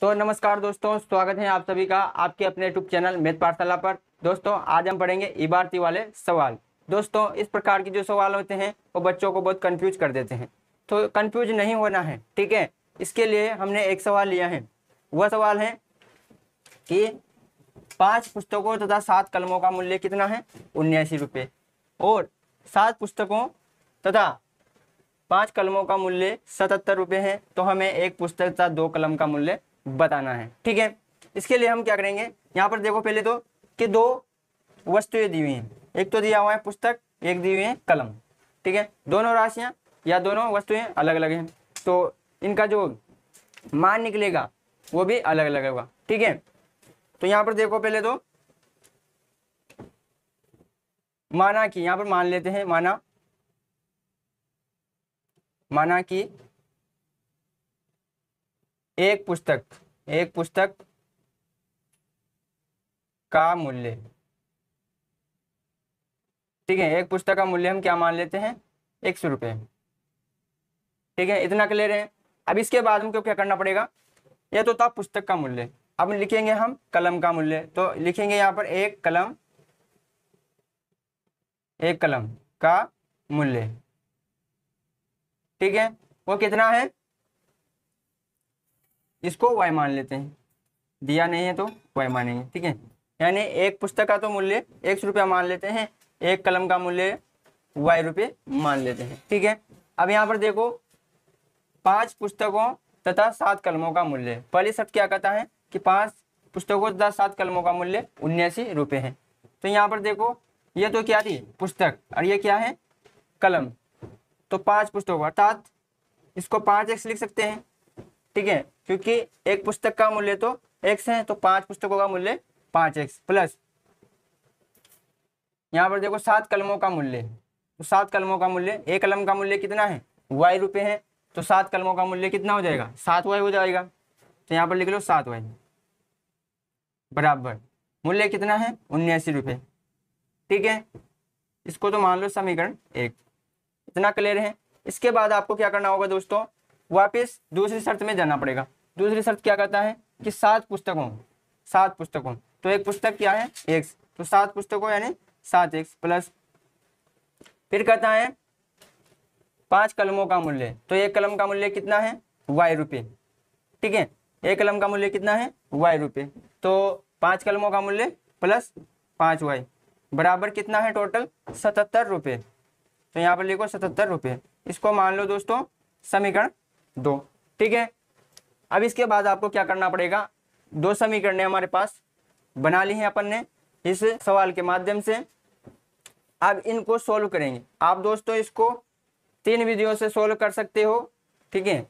तो नमस्कार दोस्तों स्वागत है आप सभी का आपके अपने यूट्यूब चैनल मेथ पाठशाला पर दोस्तों आज हम पढ़ेंगे इबारती वाले सवाल दोस्तों इस प्रकार के जो सवाल होते हैं वो बच्चों को बहुत कंफ्यूज कर देते हैं तो कंफ्यूज नहीं होना है ठीक है इसके लिए हमने एक सवाल लिया है वह सवाल है कि पांच पुस्तकों तथा सात कलमों का मूल्य कितना है उन्यासी रुपये और सात पुस्तकों तथा पांच कलमों का मूल्य सतहत्तर रुपये है तो हमें एक पुस्तक तथा दो कलम का मूल्य बताना है ठीक है इसके लिए हम क्या करेंगे यहाँ पर देखो पहले तो कि दो वस्तुएं दी हुई हैं एक तो दिया हुआ है पुस्तक एक दी हुई है कलम ठीक है दोनों राशियाँ या दोनों वस्तुएं अलग अलग हैं तो इनका जो मान निकलेगा वो भी अलग अलग होगा ठीक है तो यहाँ पर देखो पहले तो माना कि यहाँ पर मान लेते हैं माना माना कि एक पुस्तक एक पुस्तक का मूल्य ठीक है एक पुस्तक का मूल्य हम क्या मान लेते हैं एक सौ रुपये ठीक है इतना क्लियर है अब इसके बाद हमको क्या करना पड़ेगा यह तो था पुस्तक का मूल्य अब लिखेंगे हम कलम का मूल्य तो लिखेंगे यहाँ पर एक कलम एक कलम का मूल्य ठीक है वो कितना है इसको वाई मान लेते हैं दिया नहीं है तो वाई मानेंगे ठीक है यानी एक पुस्तक का तो मूल्य एक रुपया मान लेते हैं एक कलम का मूल्य वाई रुपये मान लेते हैं ठीक है अब यहाँ पर देखो पांच पुस्तकों तथा सात कलमों का मूल्य पहले शब्द क्या कहता है कि पांच पुस्तकों तथा सात कलमों का मूल्य उन्यासी रुपये है तो यहाँ पर देखो ये तो क्या थी पुस्तक और ये क्या है कलम तो पांच पुस्तकों अर्थात इसको पांच एक्स लिख सकते हैं ठीक है क्योंकि एक पुस्तक का मूल्य तो एक्स है तो पांच पुस्तकों का मूल्य पांच एक्स प्लस यहाँ पर देखो सात कलमों का मूल्य तो सात कलमों का मूल्य एक कलम का मूल्य कितना है वाई रुपये है तो सात कलमों का मूल्य कितना हो जाएगा सात वाई हो जाएगा तो यहाँ पर लिख लो सात वाई बराबर मूल्य कितना है उन्यासी रुपये ठीक है इसको तो मान लो समीकरण एक इतना क्लियर है इसके बाद आपको क्या करना होगा दोस्तों वापस दूसरी शर्त में जाना पड़ेगा दूसरी शर्त क्या कहता है कि सात पुस्तकों सात पुस्तकों तो एक पुस्तक क्या है एक्स तो सात पुस्तकों यानी सात एक्स प्लस फिर कहता है पांच कलमों का मूल्य तो एक कलम का मूल्य कितना है वाई रुपये ठीक है एक कलम का मूल्य कितना है वाई रुपये तो पांच कलमों का मूल्य प्लस पांच वाई बराबर कितना है टोटल सतहत्तर रुपये तो यहाँ पर लिखो सतहत्तर रुपये इसको मान लो दोस्तों समीकरण दो ठीक है अब इसके बाद आपको क्या करना पड़ेगा दो समीकरण हमारे पास बना ली हैं अपन ने इस सवाल के माध्यम से अब इनको सोल्व करेंगे आप दोस्तों इसको तीन विधियों से सोल्व कर सकते हो ठीक है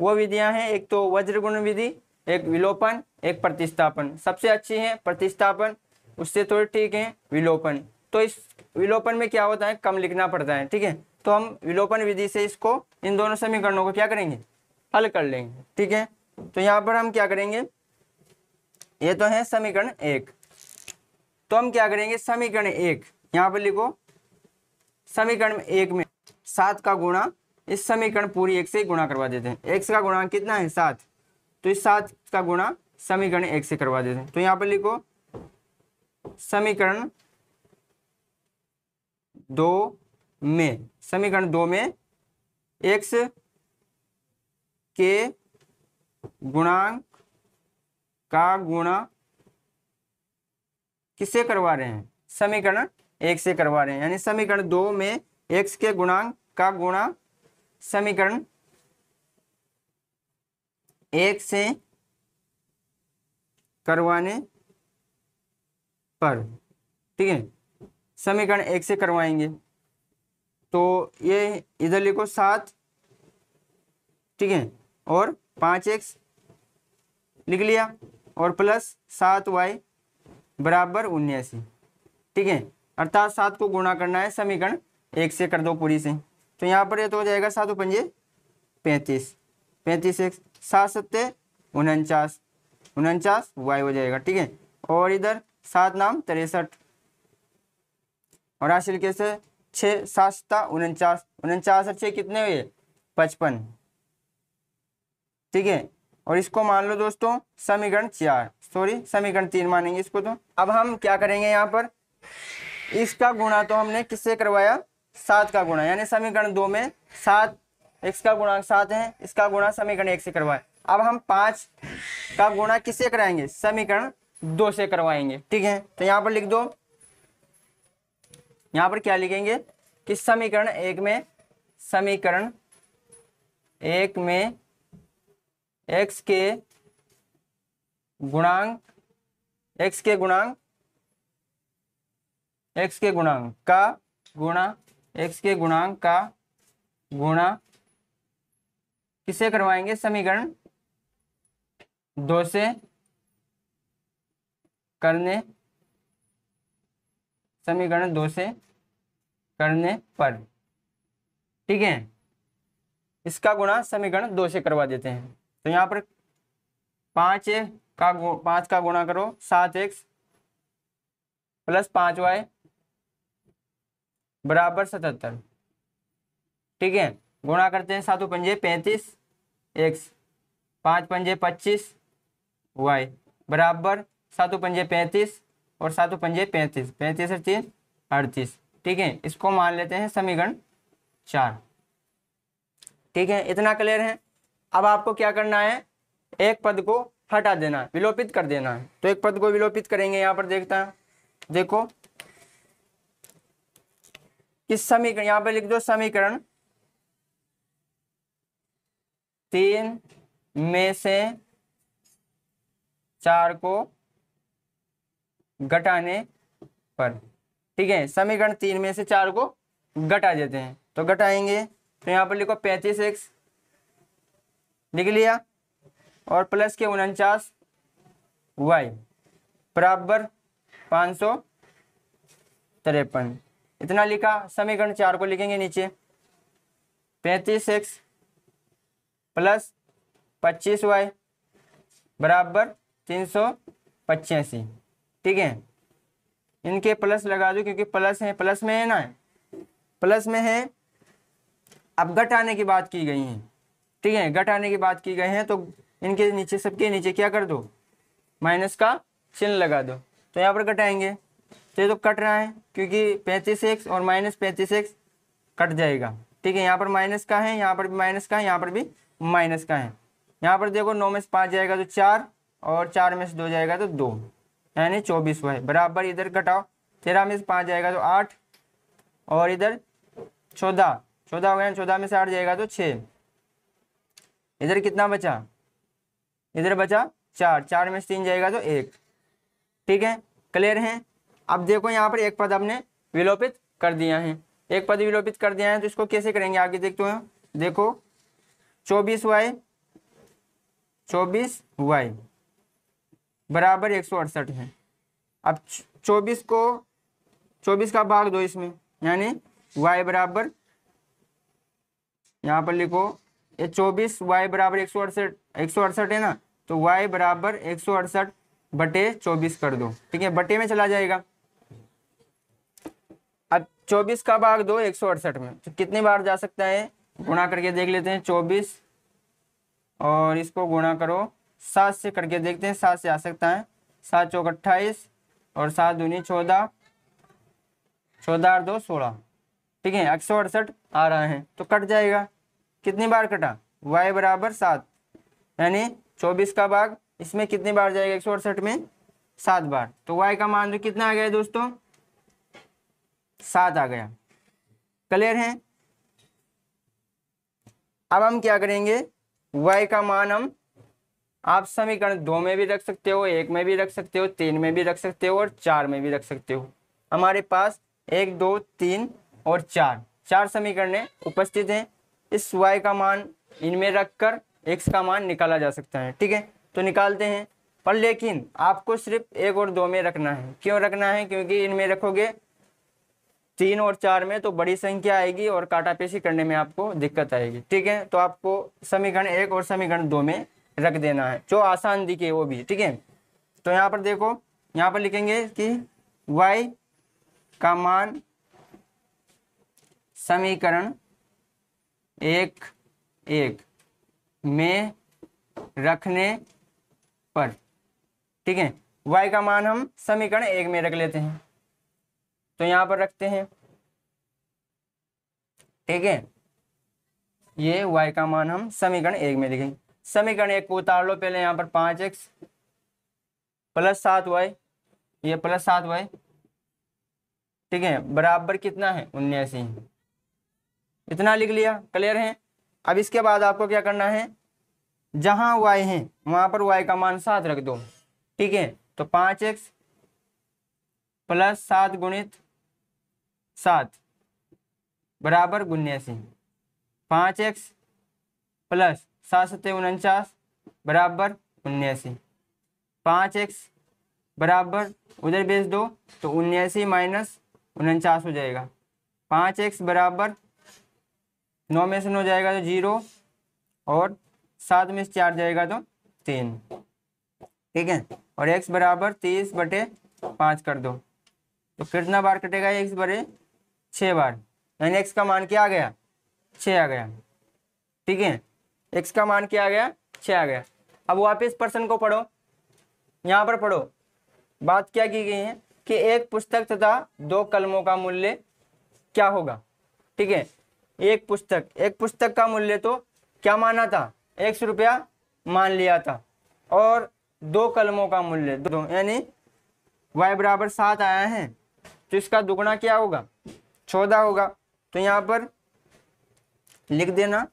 वो विधियां हैं एक तो वज्रगुण विधि एक विलोपन एक प्रतिस्थापन सबसे अच्छी है प्रतिस्थापन उससे थोड़ी ठीक है विलोपन तो इस विलोपन में क्या होता है कम लिखना पड़ता है ठीक है तो हम विलोपन विधि से इसको इन दोनों समीकरणों को क्या करेंगे हल कर लेंगे ठीक है तो यहाँ पर हम क्या करेंगे ये तो है समीकरण एक तो हम क्या करेंगे समीकरण एक यहाँ पर लिखो समीकरण एक में सात का गुणा इस समीकरण पूरी एक से गुणा करवा देते हैं एक्स का गुणा कितना है सात तो इस सात का गुणा समीकरण एक से करवा देते हैं तो यहाँ पर लिखो समीकरण दो में समीकरण दो में एक्स के गुणांक का गुणा किसे करवा रहे हैं समीकरण एक से करवा रहे हैं यानी समीकरण दो में एक्स के गुणांक का गुणा समीकरण एक से करवाने पर ठीक है समीकरण एक से करवाएंगे तो ये इधर लिखो सात ठीक है और पाँच एक्स लिख लिया और प्लस सात वाई बराबर उन्यासी ठीक है अर्थात सात को गुणा करना है समीकरण एक से कर दो पूरी से तो यहाँ पर ये तो हो जाएगा सात पंजे पैंतीस पैंतीस एक्स सात सत्ते उनचास उनचास वाई हो जाएगा ठीक है और इधर सात नाम तिरसठ और राशि कैसे छः सात सत्ता उनचास उनचास छः कितने हुए पचपन ठीक है और इसको मान लो दोस्तों समीकरण चार सॉरी समीकरण तीन मानेंगे इसको तो अब हम क्या करेंगे यहाँ पर इसका गुणा तो हमने किससे करवाया सात का गुणा यानी समीकरण दो में सात एक्स का गुणा सात है इसका गुणा समीकरण एक से करवाए अब हम पांच का गुणा किससे कराएंगे समीकरण दो से करवाएंगे ठीक है तो यहाँ पर लिख दो यहाँ पर क्या लिखेंगे कि समीकरण एक में समीकरण एक में एक्स के गुणांक एक्स के गुणांक एक्स के गुणांक का गुणा एक्स के गुणांक का गुणा किसे करवाएंगे समीकरण दो से करने समीकरण दो से करने पर ठीक है इसका गुणा समीकरण दो से करवा देते हैं तो यहाँ पर पांच का पांच का गुणा करो सात एक्स प्लस पाँच वाई बराबर सतहत्तर ठीक है गुणा करते हैं सातों पंजे पैंतीस एक्स पांच पंजे पच्चीस वाई बराबर सातों पंजे पैंतीस और सातों पंजे पैंतीस पैंतीस और तीन अड़तीस ठीक है इसको मान लेते हैं समीकरण चार ठीक है इतना क्लियर है अब आपको क्या करना है एक पद को हटा देना है विलोपित कर देना है तो एक पद को विलोपित करेंगे यहाँ पर देखता है देखो किस समीकरण यहाँ पर लिख दो समीकरण तीन में से चार को घटाने पर ठीक है समीकरण तीन में से चार को घटा देते हैं तो घटाएंगे तो यहाँ पर लिखो पैंतीस एक्स लिख लिया और प्लस के उनचास वाई बराबर पाँच सौ तिरपन इतना लिखा समीकरण चार को लिखेंगे नीचे पैंतीस एक्स प्लस पच्चीस वाई बराबर तीन सौ पचासी ठीक है इनके प्लस लगा दो क्योंकि प्लस है प्लस में है ना प्लस में है अब घटाने की बात की गई है ठीक है घटाने की बात की गई है तो इनके नीचे सबके नीचे क्या कर दो माइनस का चिन्ह लगा दो तो यहाँ पर घटाएंगे तो ये तो कट रहा है क्योंकि पैंतीस एक्स और माइनस पैंतीस एक्स कट जाएगा ठीक है यहाँ पर माइनस का है यहाँ पर भी माइनस का है यहाँ पर भी माइनस का है यहाँ पर देखो नौ में से पाँच जाएगा तो चार और चार में से दो जाएगा तो दो यानी चौबीस हुआ है बराबर इधर कटाओ तेरह में से पाँच जाएगा तो आठ और इधर चौदह चौदह हो गया चौदह में से आठ जाएगा तो छः इधर कितना बचा इधर बचा चार चार में से तीन जाएगा तो एक ठीक है क्लियर है अब देखो यहाँ पर एक पद हमने विलोपित कर दिया है एक पद विलोपित कर दिया है तो इसको कैसे करेंगे आगे देखते हैं देखो चौबीस वाई चौबीस वाई बराबर एक सौ अड़सठ है अब चौबीस को चौबीस का भाग दो इसमें यानी वाई बराबर यहाँ पर लिखो ये चौबीस वाई बराबर एक सौ अड़सठ एक सौ अड़सठ है ना तो वाई बराबर एक सौ अड़सठ बटे चौबीस कर दो ठीक है बटे में चला जाएगा अब चौबीस का भाग दो एक सौ अड़सठ में तो कितने बार जा सकता है गुणा करके देख लेते हैं चौबीस और इसको गुणा करो सात से करके देखते हैं सात से आ सकता है सात चौक अट्ठाईस और सात दूनी चौदह चौदह और दो सोलह ठीक है एक सौ अड़सठ आ रहा है तो कट जाएगा कितनी बार कटा y बराबर सात यानी चौबीस का भाग इसमें कितनी बार जाएगा एक सौ अड़सठ में सात बार तो y का मान जो कितना आ गया दोस्तों सात आ गया क्लियर है अब हम क्या करेंगे y का मान हम आप समीकरण दो में भी रख सकते हो एक में भी रख सकते हो तीन में भी रख सकते हो और चार में भी रख सकते हो हमारे पास एक दो तीन और चार चार समीकरण उपस्थित हैं इस वाई का मान इनमें रखकर एक्स का मान निकाला जा सकता है ठीक है तो निकालते हैं पर लेकिन आपको सिर्फ एक और दो में रखना है क्यों रखना है क्योंकि इनमें रखोगे तीन और चार में तो बड़ी संख्या आएगी और काटा पेशी करने में आपको दिक्कत आएगी ठीक है तो आपको समीकरण एक और समीकरण दो में रख देना है जो आसान दिखे वो भी ठीक है तो यहाँ पर देखो यहाँ पर लिखेंगे कि y का मान समीकरण एक एक में रखने पर ठीक है वाई का मान हम समीकरण एक में रख लेते हैं तो यहां पर रखते हैं ठीक है ये y का मान हम समीकरण एक में लिखेंगे समीकरण एक को उतार लो पहले यहाँ पर पांच एक्स प्लस सात वाई ये प्लस सात वाई ठीक है बराबर कितना है उन्यासी इतना लिख लिया क्लियर है अब इसके बाद आपको क्या करना है जहां वाई है वहां पर वाई का मान सात रख दो ठीक है तो पांच एक्स प्लस सात गुणित सात बराबर उन्यासी पाँच एक्स प्लस सात सत्य उनचास बराबर उन्यासी पाँच एक्स बराबर उधर बेच दो तो उन्यासी माइनस उनचास हो जाएगा पाँच एक्स बराबर नौ में से नौ जाएगा तो जीरो और सात में से चार जाएगा तो तीन ठीक है और एक्स बराबर तीस बटे पाँच कर दो तो कितना बार कटेगा एक्स बटे छः बार यानी एक्स का मान क्या आ गया छः आ गया ठीक है एक्स का मान क्या आ गया छः आ गया अब वापस पर्सन को पढ़ो यहाँ पर पढ़ो बात क्या की गई है कि एक पुस्तक तथा दो कलमों का मूल्य क्या होगा ठीक है एक पुस्तक एक पुस्तक का मूल्य तो क्या माना था एक सौ रुपया मान लिया था और दो कलमों का मूल्य दो यानी वाई बराबर सात आया है तो इसका दुगुना क्या होगा चौदह होगा तो यहाँ पर लिख देना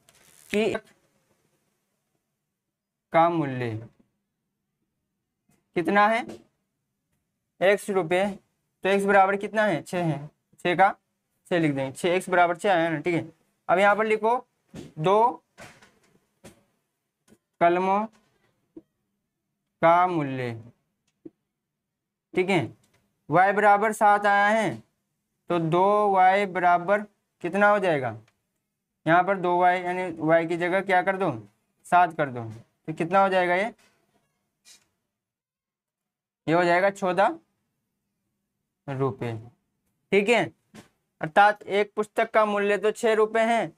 कि का मूल्य कितना है एक्स रुपये तो एक्स बराबर कितना है छः है छः का छह लिख देंगे छह एक्स बराबर छह आया ना ठीक है अब यहाँ पर लिखो दो कलमों का मूल्य ठीक है y बराबर सात आया है तो दो वाई बराबर कितना हो जाएगा यहाँ पर दो वाई यानी वाई की जगह क्या कर दो सात कर दो तो कितना हो जाएगा ये ये हो जाएगा चौदह रुपये ठीक है अर्थात एक पुस्तक का मूल्य तो छः रुपये है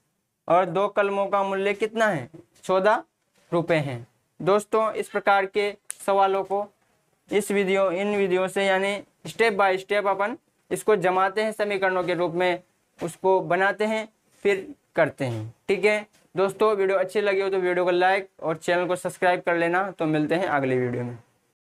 और दो कलमों का मूल्य कितना है चौदह रुपये हैं दोस्तों इस प्रकार के सवालों को इस वीडियो इन वीडियो से यानी स्टेप बाय स्टेप अपन इसको जमाते हैं समीकरणों के रूप में उसको बनाते हैं फिर करते हैं ठीक है दोस्तों वीडियो अच्छी लगी हो तो वीडियो को लाइक और चैनल को सब्सक्राइब कर लेना तो मिलते हैं अगले वीडियो में